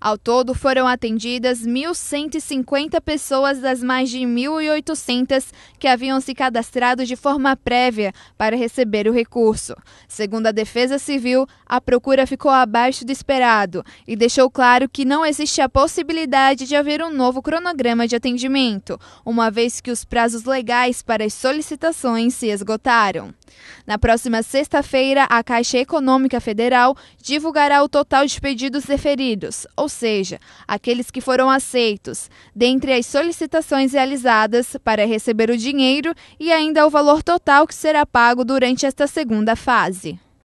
Ao todo, foram atendidas 1.150 pessoas das mais de 1.800 que haviam se cadastrado de forma prévia para receber o recurso. Segundo a Defesa Civil, a procura ficou abaixo do esperado e deixou claro que não existe a possibilidade de haver um novo cronograma de atendimento, uma vez que os prazos legais para as solicitações se esgotaram. Na próxima sexta-feira, a Caixa Econômica Federal divulgará o total de pedidos deferidos, ou seja, aqueles que foram aceitos, dentre as solicitações realizadas para receber o dinheiro e ainda o valor total que será pago durante esta segunda fase.